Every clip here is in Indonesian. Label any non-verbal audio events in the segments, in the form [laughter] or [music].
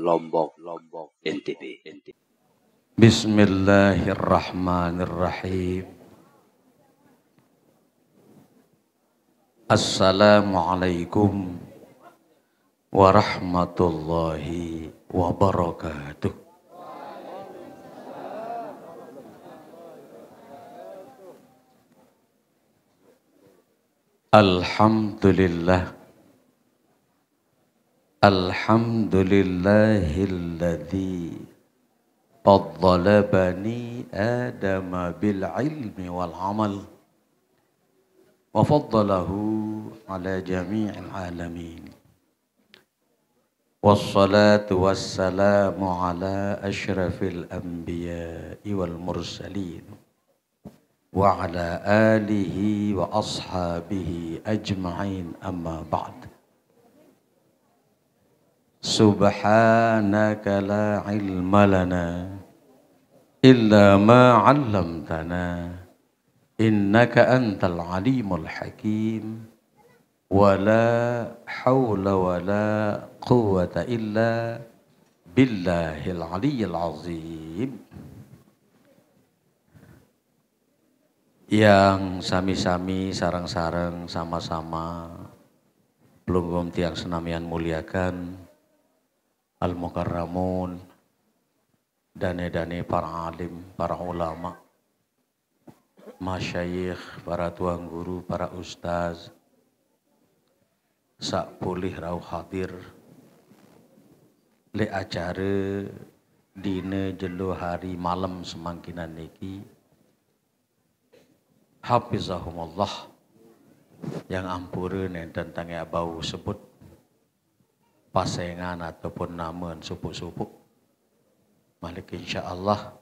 Lombok, Lombok, NTB. NTB. Bismillahirrahmanirrahim. Assalamualaikum warahmatullahi wabarakatuh. Alhamdulillah الحمد لله الذي فضل بني آدم بالعلم والعمل وفضله على جميع العالمين والصلاة والسلام على أشرف الأنبياء والمرسلين وعلى آله وأصحابه أجمعين أما بعد Subhanaka la ilma lana illa ma 'allamtana innaka antal alimul hakim wala hawla wala quwwata illa billahil aliyyil azim yang sami-sami sarang-sarang sama-sama belum tiang senamian muliakan al-mukarramun, dane-dane para alim, para ulama, masyayikh, para tuan guru, para ustaz, sak boleh rau hadir, le acara dina jelo hari malam semangkinan niki, hafizahumullah, yang ampure nenten tangi abau sebut pasengan ataupun namun supuk-supuk. Malik insya Allah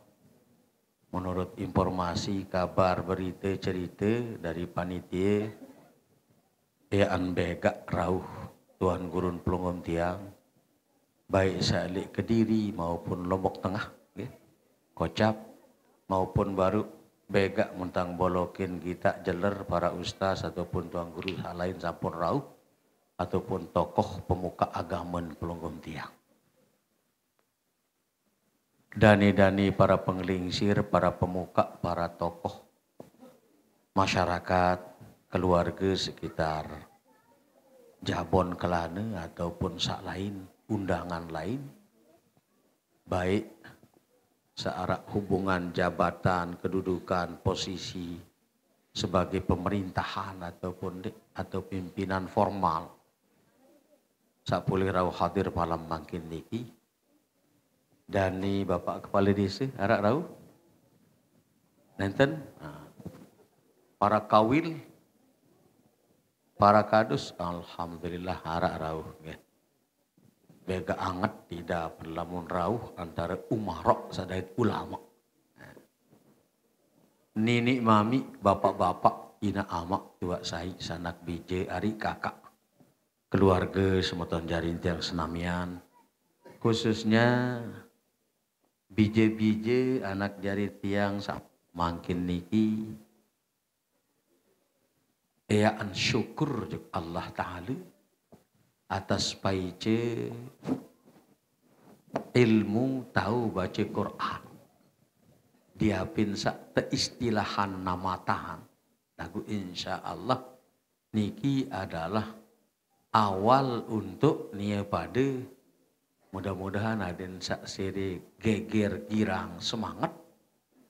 menurut informasi kabar berita cerita dari panitia Ean Begak Rauh Tuan Gurun Pelungum Tiang baik salik Kediri maupun Lombok Tengah ya, kocap maupun baru begak Muntang bolokin kita jeler para ustaz ataupun tuan guru lain sampun rauh ataupun tokoh pemuka agama pelunggum tiang. Dani-dani para pengelingsir, para pemuka, para tokoh, masyarakat, keluarga sekitar Jabon Kelana ataupun sak lain, undangan lain, baik searah hubungan jabatan, kedudukan, posisi sebagai pemerintahan ataupun atau pimpinan formal sak boleh rau hadir malam makin niki dani bapak kepala desa harap rau nenten nah. para kawil para kadus alhamdulillah harap rau bega anget tidak berlamun rawuh antara umarok sadai ulama nini mami bapak-bapak ina amak tua saya sanak bije ari kakak keluarga semutan jari tiang senamian khususnya bije-bije anak jari tiang makin niki an syukur Allah Ta'ala atas paice ilmu tahu baca Quran diapin pinsa teistilahan nama tahan lagu insya Allah niki adalah awal untuk niat pada mudah-mudahan aden saksiri geger girang semangat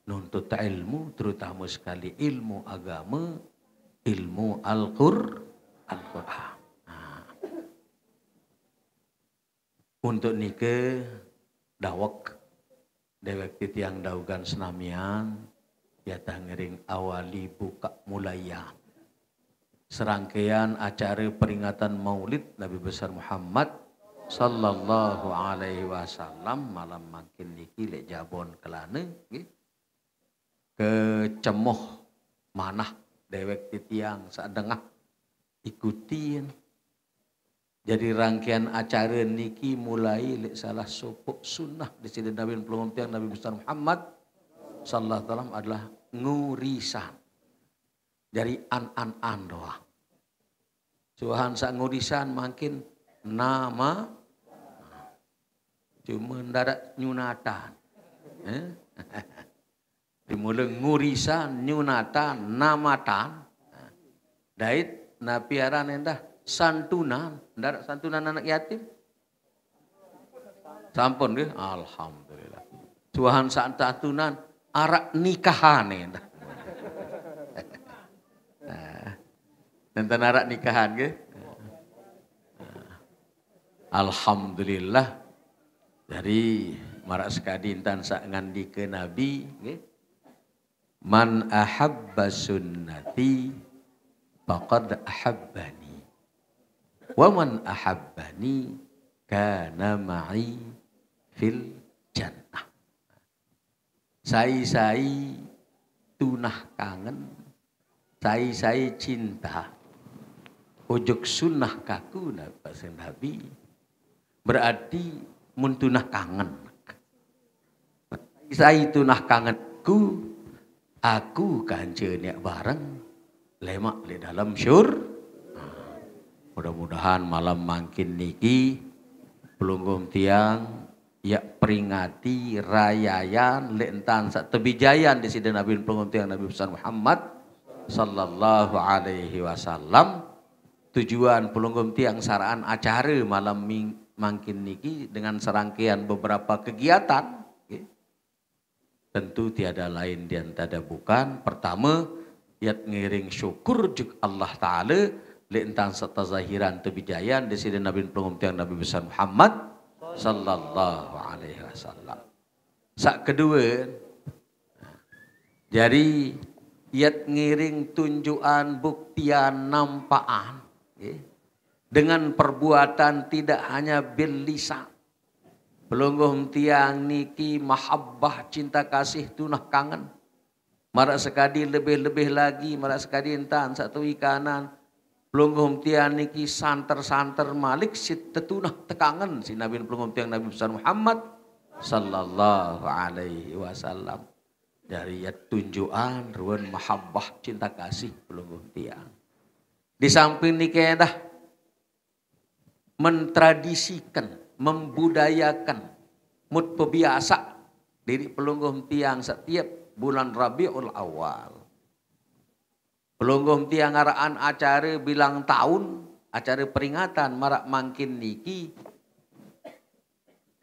nuntut ilmu terutama sekali ilmu agama ilmu Al-Qur Al-Quran nah. untuk nike dawak dewek titiang daugan senamian ya tangering awali buka mulayan serangkaian acara peringatan maulid Nabi besar Muhammad sallallahu alaihi wasallam malam makin niki lek jabon kelane nggih kecemoh manah dewek titiang sadengah ikutin jadi rangkaian acara niki mulai lek salah sopok sunnah di sini Nabi Nabi besar Muhammad sallallahu alaihi wasallam adalah ngurisan dari an-an-an doang. sang ngurisan makin nama cuma darat nyunatan. Dimulai eh? [laughs] ngurisan, nyunatan, namatan. Dait napiaran endah santunan, darat santunan anak yatim. Sampun ke? Alhamdulillah. Tuhan santunan arak nikahan endah. tentang arak nikahan ke? Alhamdulillah dari marak sekali intan sak ngandi ke Nabi ke? Man ahabba sunnati faqad ahabbani wa man ahabbani kana ma'i fil jannah. Sai-sai tunah kangen, sai-sai cinta ojok sunnah kaku nabi Nabi berarti muntunah kangen saya tunah kangenku aku kanjenya bareng lemak di dalam syur mudah-mudahan malam makin niki pelunggung tiang ya peringati rayayan lentan sak tebijayan di sini Nabi Pelunggung tiang Nabi besar Muhammad sallallahu alaihi wasallam tujuan pelunggum tiang saraan acara malam ming, mangkin niki dengan serangkaian beberapa kegiatan tentu tiada lain dan tiada bukan pertama yat ngiring syukur juk Allah Ta'ala entang serta zahiran tebijayan desiden Nabi Pelungum tiang Nabi Besar Muhammad Sallallahu Alaihi Wasallam sak kedua jadi yat ngiring tunjuan buktian nampaan dengan perbuatan tidak hanya berlisan. pelungguh tiang niki mahabbah cinta kasih tunah kangen. Mara sekali lebih-lebih lagi, mara sekali entan satu ikanan. pelungguh tiang niki santer-santer malik sit tetunah tekangen si Nabi belungguh tiang Nabi besar Muhammad sallallahu alaihi wasallam. Dari ya tunjuan ruan mahabbah cinta kasih pelungguh tiang. Di samping nikah dah mentradisikan, membudayakan mut pebiasa diri pelungguh tiang setiap bulan Rabiul Awal. Pelungguh tiang ngaraan acara bilang tahun, acara peringatan marak makin niki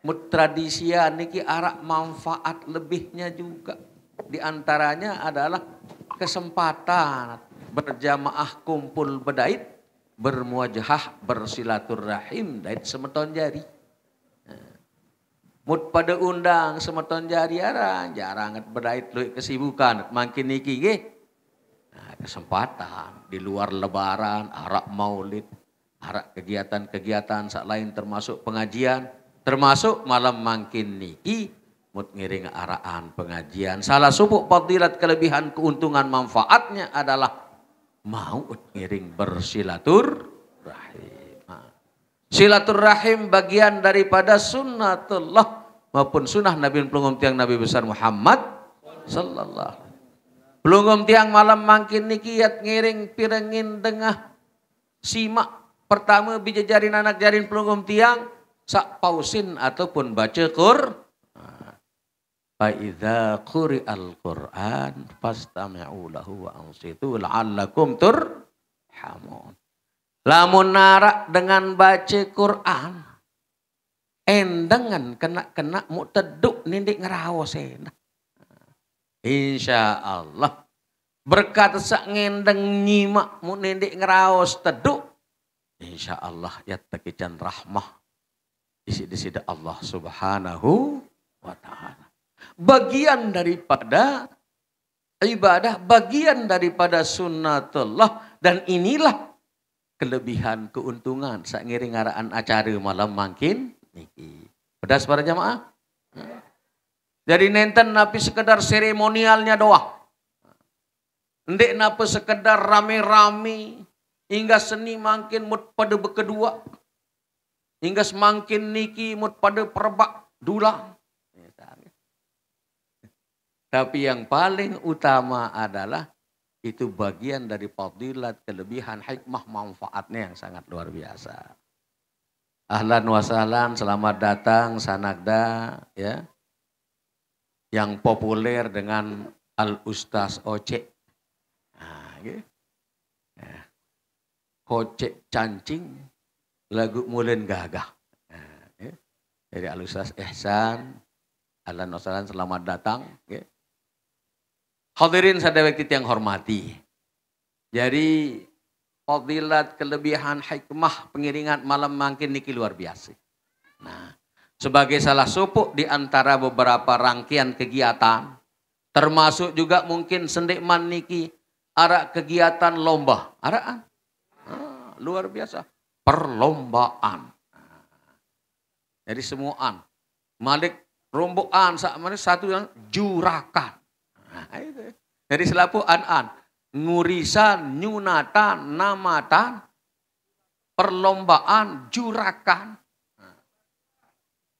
mut tradisia niki arak manfaat lebihnya juga. Di antaranya adalah kesempatan berjamaah kumpul bedait, bermuajahah bersilaturrahim dait semeton jari. Mut pada undang semeton jari arang, jarang bedait lu kesibukan, makin niki Nah, kesempatan di luar lebaran, arak maulid, arak kegiatan-kegiatan sak lain termasuk pengajian, termasuk malam makin niki mut ngiring araan pengajian. Salah subuh fadilat kelebihan keuntungan manfaatnya adalah mau ngiring bersilatur rahim. Silaturahim bagian daripada sunnatullah maupun sunnah Nabi pelungum tiang Nabi besar Muhammad sallallahu Pelungum tiang malam makin nikiat ngiring piringin tengah simak pertama bija jarin anak jarin pelungum tiang sak pausin ataupun baca Qur'an Fa'idha al Qur'an fastami'u lahu wa ansitu tur turhamun. Lamun narak dengan baca Quran. Endengan kena-kena mu teduk nindik ngerawasin. Insya Allah. Berkat sak ngendeng nyimak mu nindik ngerawas teduk. Insya Allah ya tekijan rahmah. Isi-isi Allah subhanahu wa ta'ala bagian daripada ibadah, bagian daripada sunnatullah dan inilah kelebihan keuntungan Saya ngiring arahan acara malam makin Pedas para jamaah? Jadi nenten napi sekedar seremonialnya doa. Ndek napa sekedar rame-rame hingga seni makin mut pada bekedua. Hingga semakin niki mut pada perbak dula. Tapi yang paling utama adalah itu bagian dari fadilat, kelebihan, hikmah, manfaatnya yang sangat luar biasa. Ahlan wa sahlan, selamat datang sanakda, ya. Yang populer dengan Al Ustaz Oce. Nah, gitu. Nah. cancing lagu mulen gagah. Nah, ya. Jadi Al Ustaz Ihsan, Ahlan wa sahlan, selamat datang. ya. Hadirin sadewek yang hormati. Jadi fadilat, kelebihan, hikmah, pengiringan malam makin niki luar biasa. Nah, sebagai salah supuk di antara beberapa rangkaian kegiatan, termasuk juga mungkin sendikman niki arak kegiatan lomba. Araan. Ah, luar biasa. Perlombaan. Jadi semuaan. Malik rombokan, satu yang jurakan. Nah, itu. Jadi selapu an-an. Ngurisan, nyunatan, namatan, perlombaan, jurakan.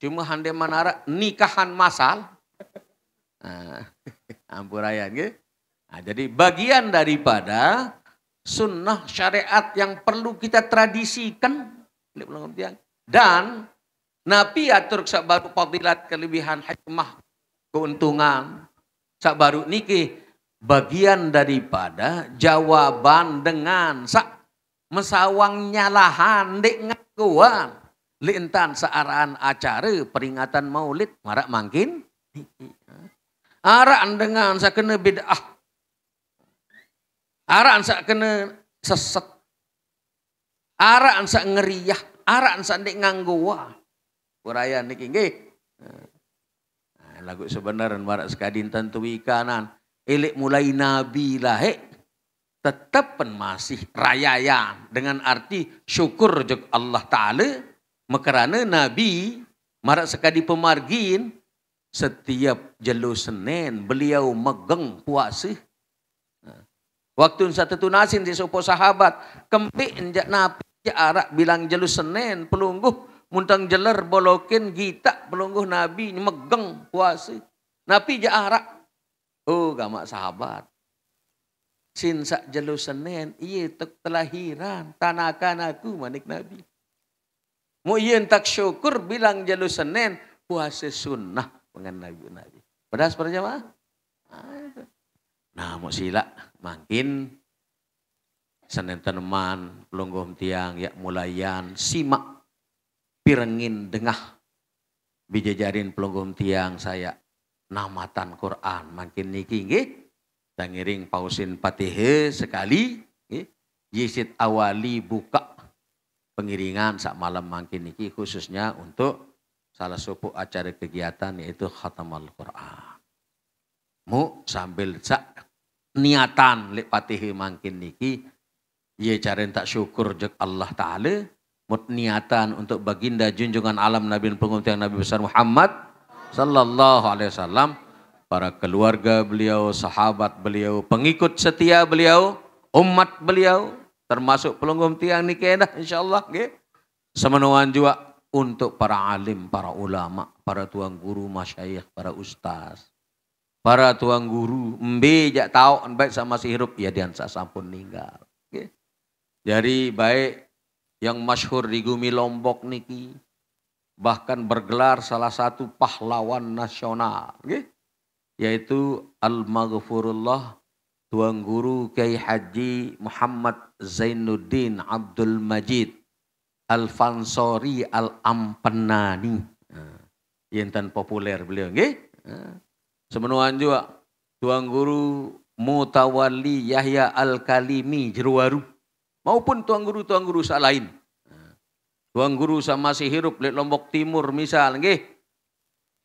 Cuma nah, hande manara nikahan masal. Nah, [laughs] ampurayan gitu. Nah, jadi bagian daripada sunnah syariat yang perlu kita tradisikan dan Nabi atur sebab fadilat kelebihan hikmah keuntungan Sak baru niki bagian daripada jawaban dengan sak mesawang nyalahan dek ngakuan lintan searaan acara peringatan maulid marak mangkin arak dengan sak kena bid'ah araan sak kena seset arak sak ngeriah arak sak dek ngangguan urayan niki lagu sebenarnya marak sekadinten tu ikanan. Ilik mulai nabi lah he. Tetap masih rayayan dengan arti syukur jek Allah Ta'ala. Mekerana nabi marak sekadi pemargin setiap jelu senen beliau megeng puasa. Waktu satu tunasin di sopo sahabat, kempik njak napi arak bilang jelu senen pelungguh Muntang jeler bolokin gita pelungguh Nabi megeng puasi. Nabi jarak. Oh gamak sahabat. Sinsak jelu senen. Iya tak telahiran. Tanakan aku manik Nabi. Mu iya tak syukur bilang jelu senen. Puasa sunnah pengen Nabi Nabi. Pedas seperti apa? Nah mau sila makin senen teman pelungguh tiang ya mulayan simak pirengin dengah bijajarin pelunggum tiang saya namatan Quran makin niki nggih dangiring pausin patihe sekali nggih yisit awali buka pengiringan saat malam makin niki khususnya untuk salah satu acara kegiatan yaitu khatamal Quran mu sambil sak niatan lek makin niki ye caren tak syukur jek Allah taala niatan untuk baginda junjungan alam Nabi pengumti Nabi besar Muhammad sallallahu alaihi wasallam para keluarga beliau, sahabat beliau, pengikut setia beliau, umat beliau, termasuk pelunggum tiang nikah insyaallah Allah Semenuan juga untuk para alim, para ulama, para tuang guru, masyayikh, para ustaz. Para tuang guru, mbe jak tau baik sama si hirup ya diansa sampun ninggal. Nggih. Jadi baik yang masyhur di Gumi Lombok niki bahkan bergelar salah satu pahlawan nasional okay? yaitu Al-Maghfurullah Tuan Guru Kiai Haji Muhammad Zainuddin Abdul Majid Al-Fansori Al-Ampenani nah, Yenten populer beliau okay? Nah, Semenuan juga Tuan Guru Mu'tawali Yahya Al-Kalimi Jeruwaru maupun tuan guru tuan guru sa lain. Tuan guru sa masih hirup di Lombok Timur misal nggih.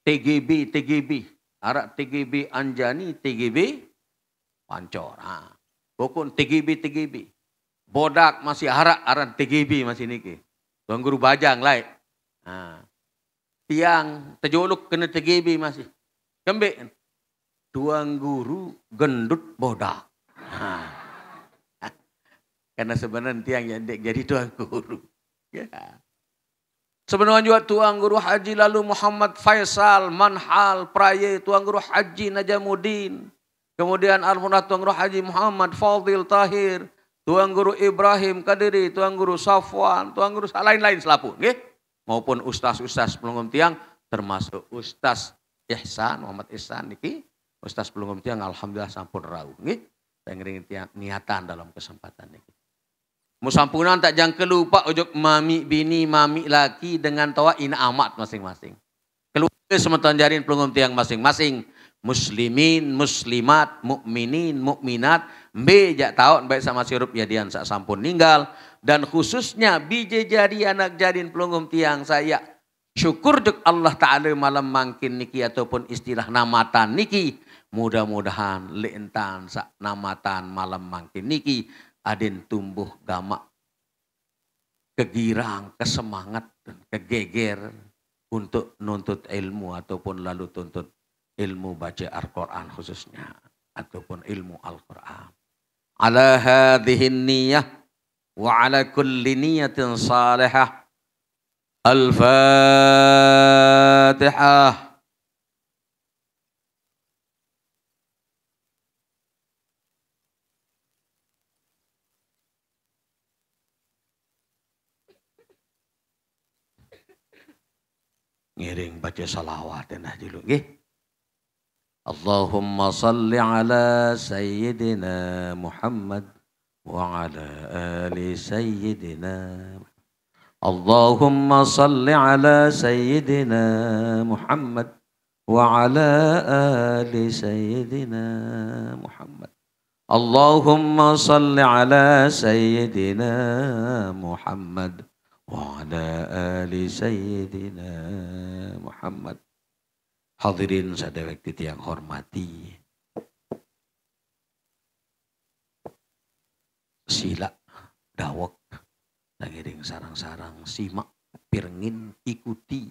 TGB TGB arak TGB Anjani TGB Pancor. Ha. TGB TGB. Bodak masih arak arak TGB masih niki. Tuan guru bajang lain. Ha. Tiang tejoluk kena TGB masih. Kembe Tuan guru gendut bodak. Ha. Karena sebenarnya tiang yang jadi tuan guru. Ya. Sebenarnya juga tuan guru haji lalu Muhammad Faisal, Manhal, Praye, tuan guru haji Najamuddin. Kemudian Almunah tuan guru haji Muhammad Fadil Tahir, tuan guru Ibrahim Kadiri, tuan guru Safwan, tuan guru lain-lain selaput, Ya. Maupun ustaz-ustaz pelungum tiang termasuk ustaz Ihsan, Muhammad Ihsan niki Ustaz Pelungum tiang alhamdulillah sampun rawuh nggih. Ya. Saya tiang niatan dalam kesempatan niki. Musampunan tak jangan lupa ujuk mami bini, mami laki dengan tawa ina amat masing-masing. Keluarga sementara jarin pelunggum tiang masing-masing. Muslimin, muslimat, mukminin, mukminat, bejak tahun baik sama sirup ya jadian sak sampun ninggal. Dan khususnya biji jadi anak jadin pelunggung tiang saya. Syukur dek Allah Ta'ala malam mangkin niki ataupun istilah namatan niki. Mudah-mudahan lintan sak namatan malam mangkin niki Aden tumbuh gamak, kegirang, kesemangat, kegeger untuk nuntut ilmu ataupun lalu tuntut ilmu baca Al-Quran khususnya ataupun ilmu Al-Quran. Ala hadihin niyah wa ala kulli niyatin salihah. Al-Fatihah. ngiring baca salawat nah dulu nggih Allahumma salli ala sayyidina Muhammad wa ala ali sayyidina Allahumma salli ala sayyidina Muhammad wa ala ali sayyidina Muhammad Allahumma salli ala sayyidina Muhammad وعلى آل سيدنا Muhammad. Hadirin sadewek titi yang hormati. Sila, dawek, nangiring sarang-sarang, simak, pirngin, ikuti.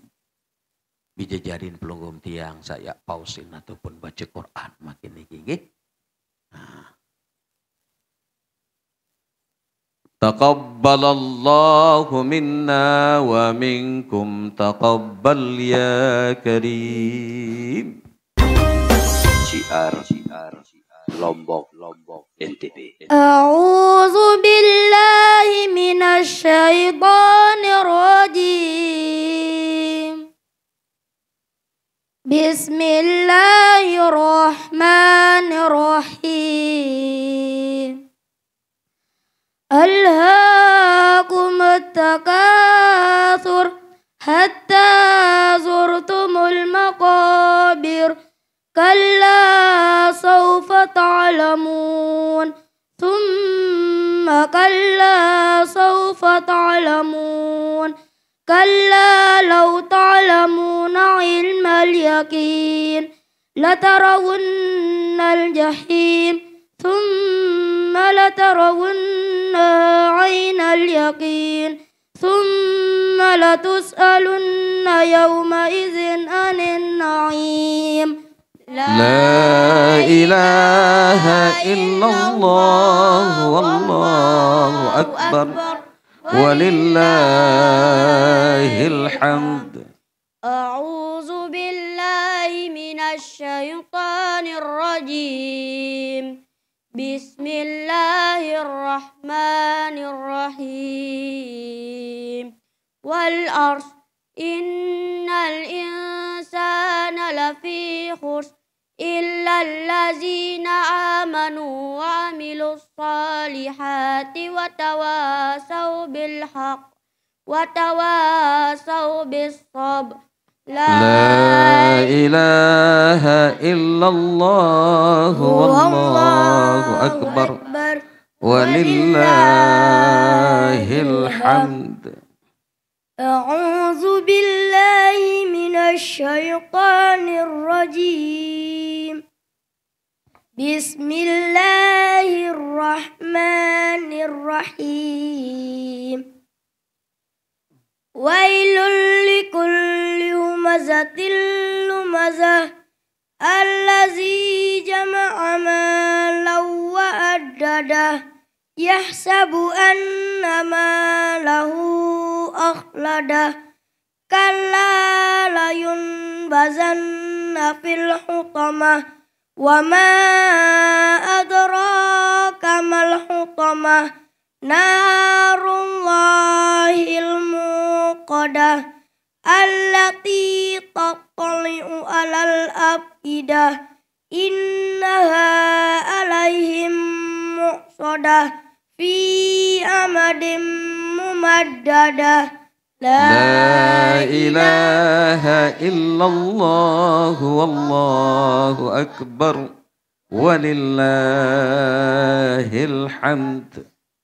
Bijajarin pelunggum tiang, saya pausin ataupun baca Quran makin ini. Nah, تقبل الله منا ومنكم تقبل يا كريم جيار لومبوك لومبوك NTP أعوذ بالله من الشيطان الرجيم بسم الله الرحمن الرحيم ألهاكم التكاثر حتى زرتم المقابر كلا سوف تعلمون ثم كلا سوف تعلمون كلا لو تعلمون علم اليقين لترون الجحيم ثم ثم لترون عين اليقين ثم لتسألن يومئذ عن النعيم لا إله إلا الله والله أكبر ولله الحمد بسم الله الرحمن الرحيم والأرض إن الإنسان لفي خسر إلا الذين آمنوا وعملوا الصالحات وتواصوا بالحق وتواصوا بالصبر لا إله إلا الله والله أكبر ولله الحمد أعوذ بالله من الشيطان الرجيم بسم الله الرحمن الرحيم Wailul likulli humazatil lumazah Allazi jama'a malan wa addadah Yahsabu anna malahu akhladah Kalla layun bazanna fil hutamah Wa ma adraka mal hutamah Narullahil muqadah Allati tattali'u alal afidah Innaha alaihim muqsadah Fi amadim mumaddadah La ilaha illallah wallahu akbar walillahil hamd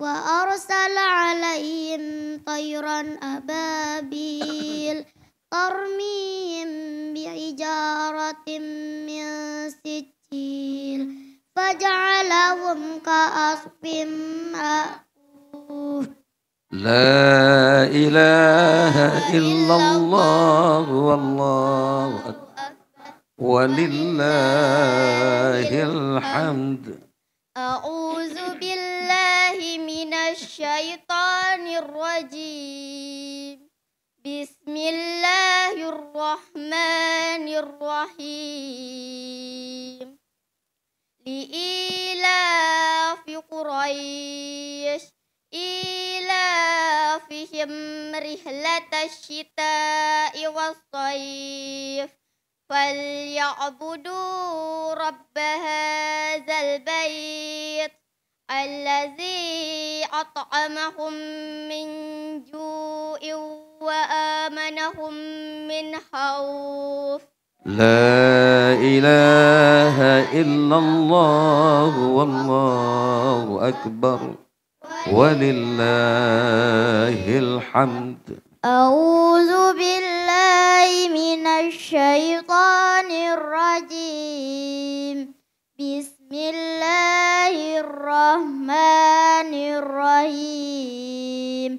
وأرسل عليهم طيرا أبابيل ترميهم بحجارة من سجيل فجعلهم كأصف مأكول لا إله إلا الله والله أكبر ولله الحمد أعوذ الشيطان الرجيم بسم الله الرحمن الرحيم لإيلاف قريش إيلافهم رحلة الشتاء والصيف فليعبدوا رب هذا البيت الذي أطعمهم من جوع وآمنهم من خوف لا إله إلا الله والله أكبر ولله الحمد أعوذ بالله من الشيطان الرجيم بسم الله الرحمن الرحيم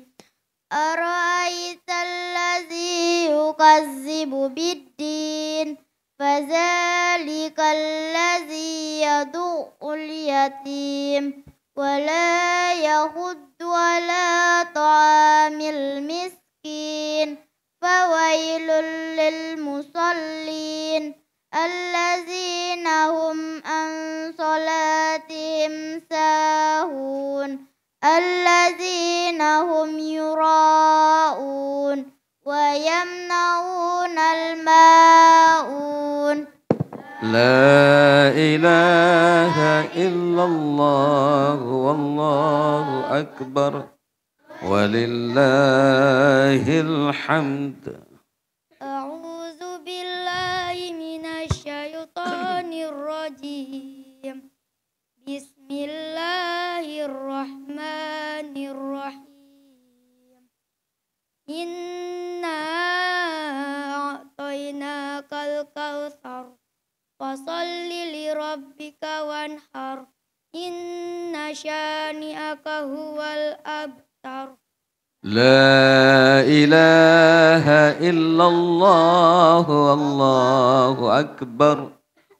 أرأيت الذي يكذب بالدين فذلك الذي يدعو اليتيم ولا يهد على طعام المسكين فويل للمصلين الذين هم عن صلاتهم ساهون الذين هم يراءون ويمنعون الماءون لا إله إلا الله والله أكبر ولله الحمد الله الرحمن الرحيم إنا أعطيناك الكوثر فصل لربك وانحر إن شانئك هو الأبتر لا إله إلا الله والله أكبر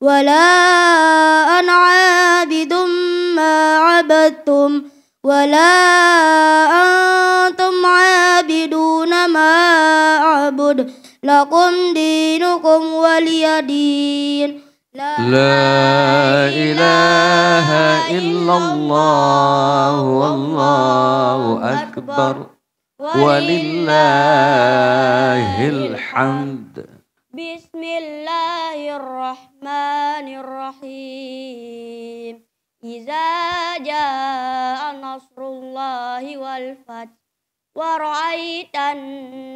ولا أنا عابد ما عبدتم ولا أنتم عابدون ما أعبد لكم دينكم ولي دين لا, لا إله إلا الله والله أكبر ولله الحمد Bismillahirrahmanirrahim. Iza jaa nasrullahi wal fath wa ra'aitan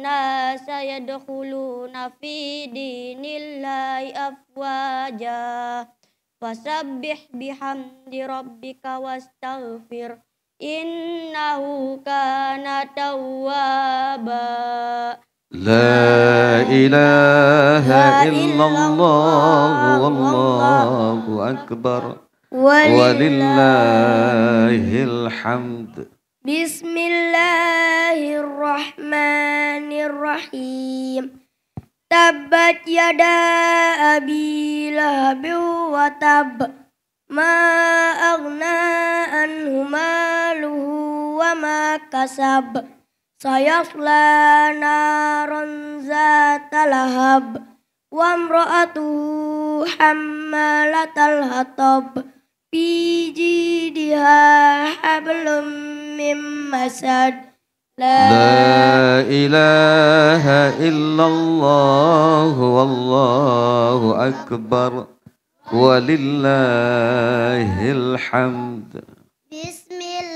nasa yadkhuluna fi dinillahi afwaja fasabbih bihamdi rabbika wastaghfir innahu kana tawwaba لا إله إلا الله والله أكبر ولله الحمد بسم الله الرحمن الرحيم تبت يدا أبي لهب وتب ما أغنى عنه ماله وما كسب سيصلى نارا ذات لهب وامرأته حمالة الحطب في جيدها حبل من مسد لا, لا إله إلا الله والله أكبر ولله الحمد بسم الله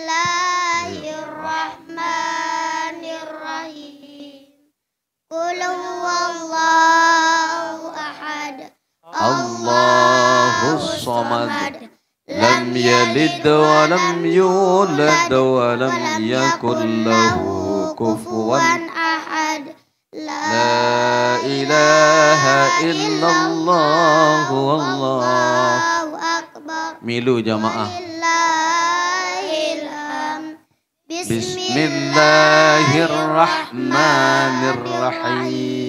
الله أحد الله الصمد لم يلد ولم يولد ولم يكن له كفوا أحد لا إله إلا الله والله أكبر ميلو جماعة بسم الله الرحمن الرحيم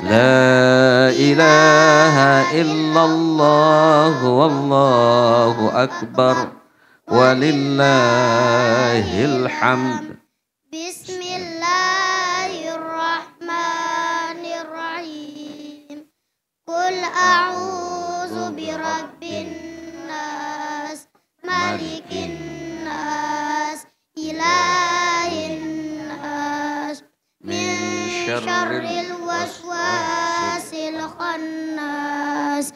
لا إله إلا الله والله أكبر ولله الحمد بسم الله الرحمن الرحيم قل أعوذ برب الناس ملك الناس إله الناس من شر الوسواس الخناس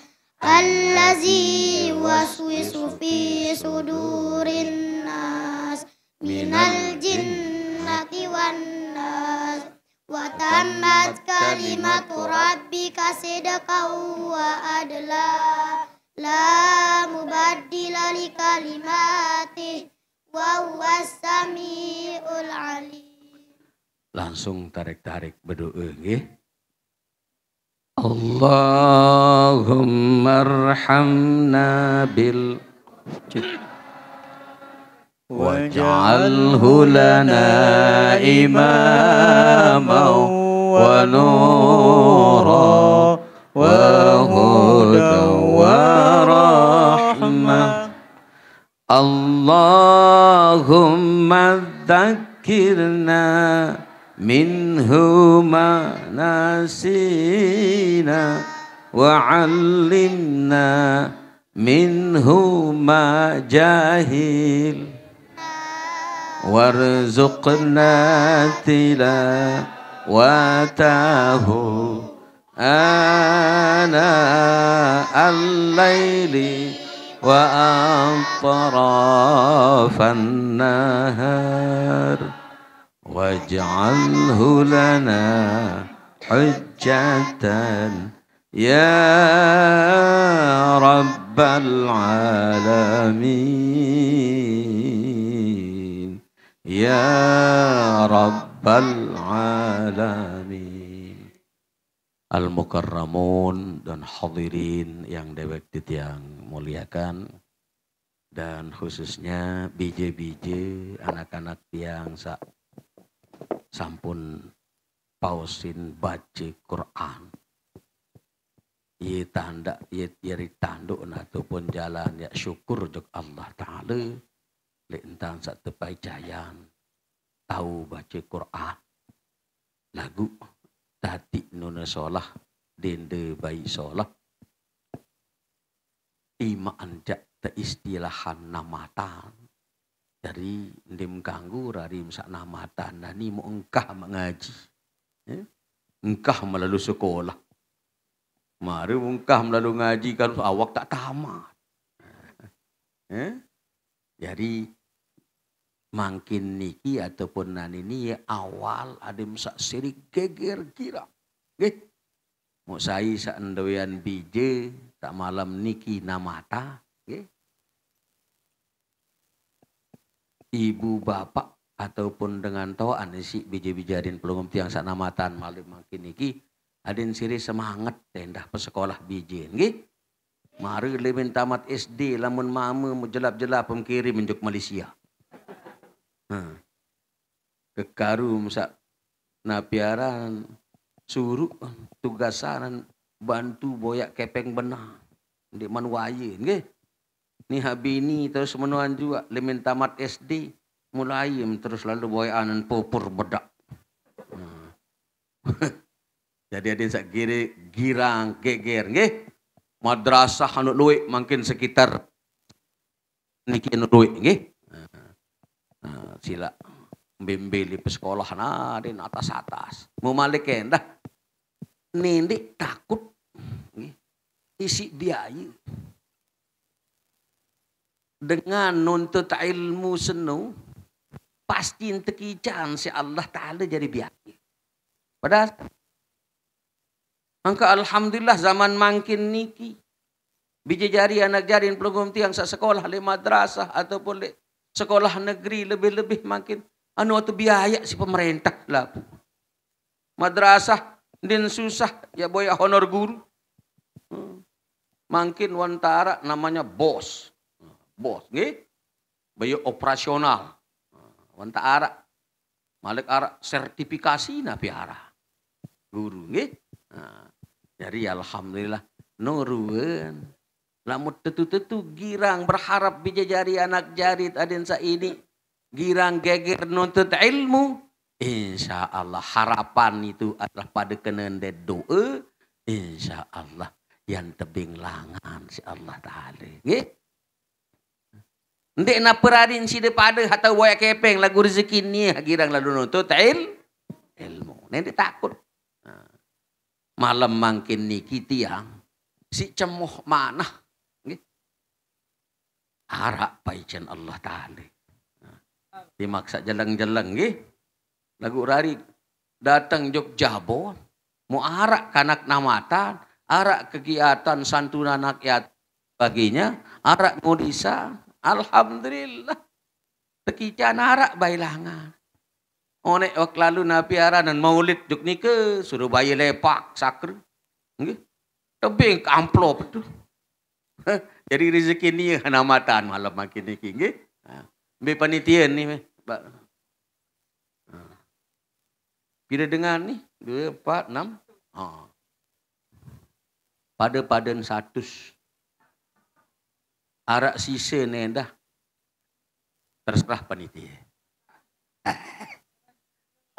الذي يوسوس في صدور الناس من الجنة والناس وتمت كلمة ربك صدقا وعدلا لا مبدل لكلماته وهو السميع العليم langsung tarik-tarik berdoa nggih اللهم ارحمنا بال واجعله لنا إماما ونورا وهدى ورحمة اللهم ذكرنا منهما نسينا وعلمنا منهما جاهل وارزقنا تلاوته آناء الليل وأطراف النهار واجعله لنا حجة يا رب العالمين يا رب العالمين Al-Mukarramun dan hadirin yang dewek yang muliakan dan khususnya biji-biji anak-anak yang sak sampun pausin baca Quran Ia tanda ia yeri tanduk na pun jalan ya syukur jok Allah Ta'ala le entang sak tepai jayan tahu baca Quran lagu tati nuna solah dende bayi solah Ima anjak te istilahan namatan dari ndim ganggu rari sak namata, Nani mau engkah mengaji. engkau ya? Engkah melalui sekolah. Mari engkah melalui ngaji kan awak tak tamat. [laughs] Ya? Jadi makin niki ataupun Nani ini ya awal ada sak siri geger kira. Nggih. Mau saya sak ndawian bije tak malam niki namata ibu bapak ataupun dengan toan si biji bijarin pelungum tiang sanamatan malih makin niki adin siri semangat tendah pesekolah biji nggih mari lebih tamat SD lamun mamu menjelap jelap um pemkiri menjuk Malaysia hmm. kekarum um sak napiaran suruh tugasan bantu boyak kepeng benah di manuayin nggih ni habini terus menuan juga lemin tamat SD mulai terus lalu boy anan popur bedak hmm. [laughs] jadi ada sak kira girang geger nggih madrasah anu luwih makin sekitar niki anu luwih nggih hmm. Hmm, sila di sekolah nah di atas atas mau malik dah nindik takut nggih isi biaya dengan nuntut ilmu senu pasti tekican si Allah Ta'ala jadi biak. Padahal angka Alhamdulillah zaman makin niki. Biji jari anak jarin pelukum tiang sa sekolah le madrasah ataupun le sekolah negeri lebih-lebih makin anu atau biaya si pemerintah lah. Madrasah din susah ya boya honor guru. Hmm. Makin wantara namanya bos bos nggih bayu operasional wanta arak malik arak sertifikasi nabi arak guru nggih dari nah, jadi alhamdulillah nuruan lamut tetu-tetu girang berharap bija jari anak jari aden sa ini girang geger nuntut ilmu Insya Allah harapan itu adalah pada kenende doa. Insya Allah yang tebing langan si Allah Ta'ala. Nggih? Nanti nak peradin si depada atau waya kepeng lagu rezeki ni girang lalu nuntut il ilmu. Nanti takut. Malam mangkin nikiti yang si cemuh mana arak paijan Allah Ta'ala. Dimaksa jalan-jalan. Lagu rari datang Jogja bon. Mu arak kanak namatan, arak kegiatan santunan rakyat baginya, arak modisa, Alhamdulillah. Teki can arak bayi langan. Onek wak lalu nabi arah dan maulid juk ni ke suruh bayi lepak sakr. Tebing ke amplop tu. Jadi rezeki ni yang hanamatan malam makin ni. Ha. Ambil panitia ni. Ha. Bila dengar ni, dua, empat, enam. Pada ha. pada satu. arak sise nendah terserah panitia. [laughs]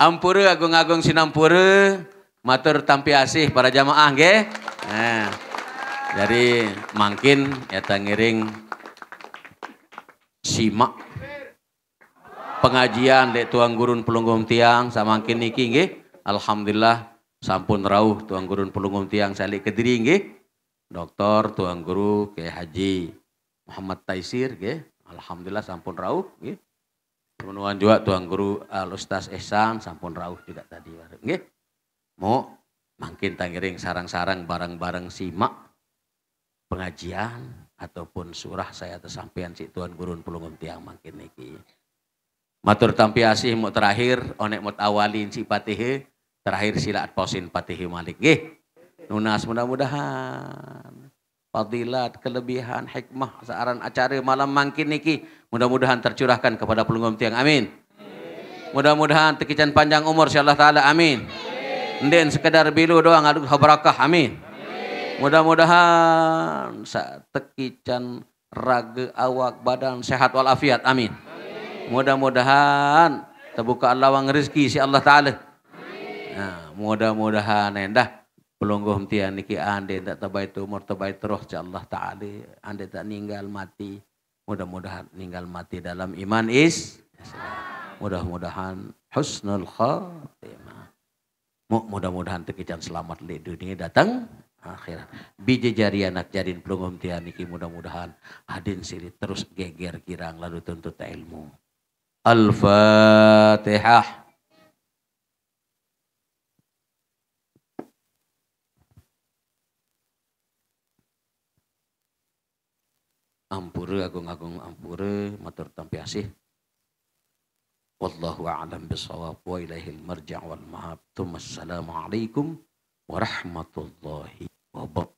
Ampura agung-agung sinampura matur tampi asih para jamaah nggih. Nah, dari mangkin eta ngiring simak pengajian dek tuang gurun pelunggum tiang samangkin niki nggih. Alhamdulillah sampun rauh tuang gurun pelunggum tiang salik kediri nggih. Doktor tuang guru Kiai Haji Muhammad Taisir ya Alhamdulillah sampun rauh, nggih. Menuan juga tuan Guru Alustas eh, Esan, sampun rauh juga tadi Ya. Mau makin tangiring sarang-sarang barang-barang simak pengajian ataupun surah saya tersampaian si Tuan Guru Pulung Tiang makin niki. Matur tampi asih mau terakhir, onek mau awalin si patihe, terakhir silat posin patihe malik. Nggih. Nunas mudah-mudahan fadilat, kelebihan, hikmah, saaran acara malam mangkin niki. Mudah-mudahan tercurahkan kepada pelunggum tiang. Amin. Mudah-mudahan tekican panjang umur insyaallah taala. Amin. Nden sekedar bilu doang aduk barakah. Amin. Mudah-mudahan tekican raga awak badan sehat walafiat. Amin. Mudah-mudahan terbuka lawang rezeki si Allah taala. Nah, mudah-mudahan endah eh, pelungguh mtia niki ande ah, tak tabai umur tabai terus ya Allah taala ande tak ninggal mati mudah-mudahan ninggal mati dalam iman is mudah-mudahan husnul khatimah mudah-mudahan tekijan selamat di dunia datang akhirat biji jari anak jadi pelungguh mtia niki mudah-mudahan hadin siri terus geger girang lalu tuntut ilmu al-fatihah ampure agung-agung ampure matur tampiasih wallahu a'lam bisawab wa ilaihil marja' wal ma'ab assalamu alaikum warahmatullahi wabarakatuh